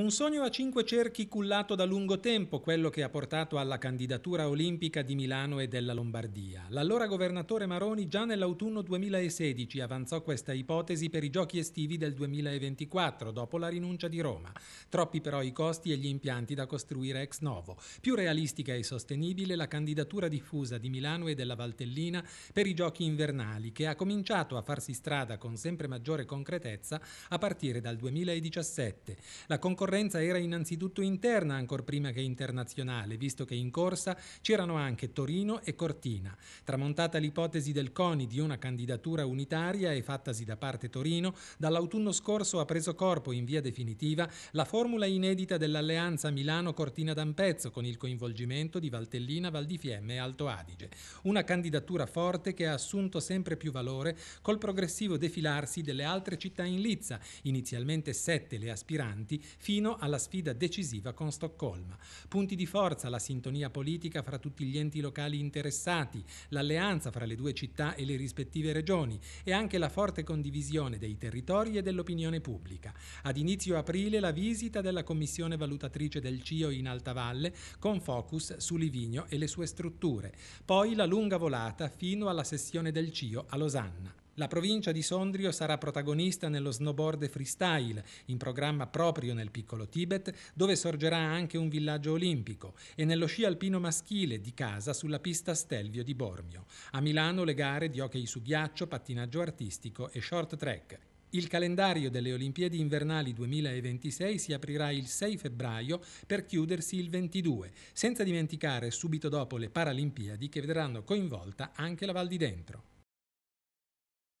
Un sogno a cinque cerchi cullato da lungo tempo, quello che ha portato alla candidatura olimpica di Milano e della Lombardia. L'allora governatore Maroni già nell'autunno 2016 avanzò questa ipotesi per i giochi estivi del 2024, dopo la rinuncia di Roma. Troppi però i costi e gli impianti da costruire ex novo. Più realistica e sostenibile la candidatura diffusa di Milano e della Valtellina per i giochi invernali, che ha cominciato a farsi strada con sempre maggiore concretezza a partire dal 2017. La concorrenza concorrenza era innanzitutto interna, ancor prima che internazionale, visto che in corsa c'erano anche Torino e Cortina. Tramontata l'ipotesi del CONI di una candidatura unitaria e fattasi da parte Torino, dall'autunno scorso ha preso corpo in via definitiva la formula inedita dell'alleanza Milano-Cortina d'Ampezzo con il coinvolgimento di Valtellina, Val di Fiemme e Alto Adige. Una candidatura forte che ha assunto sempre più valore col progressivo defilarsi delle altre città in Lizza, inizialmente sette le aspiranti, fino fino alla sfida decisiva con Stoccolma. Punti di forza la sintonia politica fra tutti gli enti locali interessati, l'alleanza fra le due città e le rispettive regioni e anche la forte condivisione dei territori e dell'opinione pubblica. Ad inizio aprile la visita della commissione valutatrice del CIO in Alta Valle con focus su Livigno e le sue strutture. Poi la lunga volata fino alla sessione del CIO a Losanna. La provincia di Sondrio sarà protagonista nello snowboard freestyle, in programma proprio nel piccolo Tibet, dove sorgerà anche un villaggio olimpico, e nello sci alpino maschile di casa sulla pista Stelvio di Bormio. A Milano le gare di hockey su ghiaccio, pattinaggio artistico e short track. Il calendario delle Olimpiadi invernali 2026 si aprirà il 6 febbraio per chiudersi il 22, senza dimenticare subito dopo le Paralimpiadi che vedranno coinvolta anche la Val di Dentro.